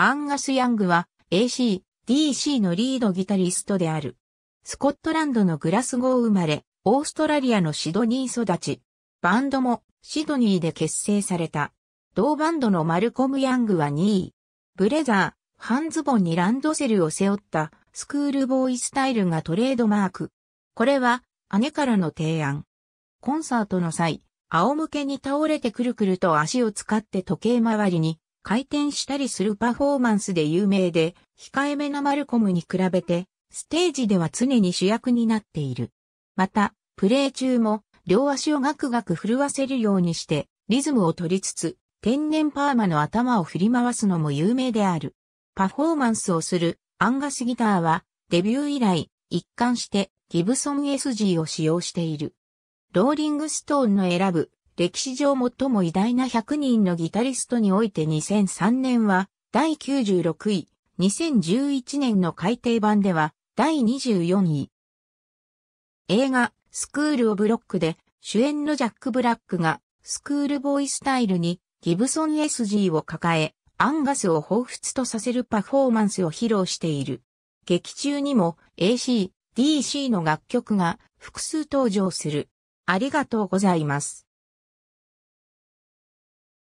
アンガス・ヤングは AC、DC のリードギタリストである。スコットランドのグラスゴー生まれ、オーストラリアのシドニー育ち。バンドもシドニーで結成された。同バンドのマルコム・ヤングは2位。ブレザー、半ズボンにランドセルを背負ったスクールボーイスタイルがトレードマーク。これは姉からの提案。コンサートの際、仰向けに倒れてくるくると足を使って時計回りに回転したりするパフォーマンスで有名で、控えめなマルコムに比べて、ステージでは常に主役になっている。また、プレイ中も、両足をガクガク震わせるようにして、リズムを取りつつ、天然パーマの頭を振り回すのも有名である。パフォーマンスをするアンガスギターは、デビュー以来、一貫してギブソン SG を使用している。ローリングストーンの選ぶ歴史上最も偉大な100人のギタリストにおいて2003年は第96位、2011年の改訂版では第24位。映画、スクール・オブ・ロックで主演のジャック・ブラックがスクールボーイスタイルにギブソン SG を抱え、アンガスを彷彿とさせるパフォーマンスを披露している。劇中にも AC、DC の楽曲が複数登場する。ありがとうございます。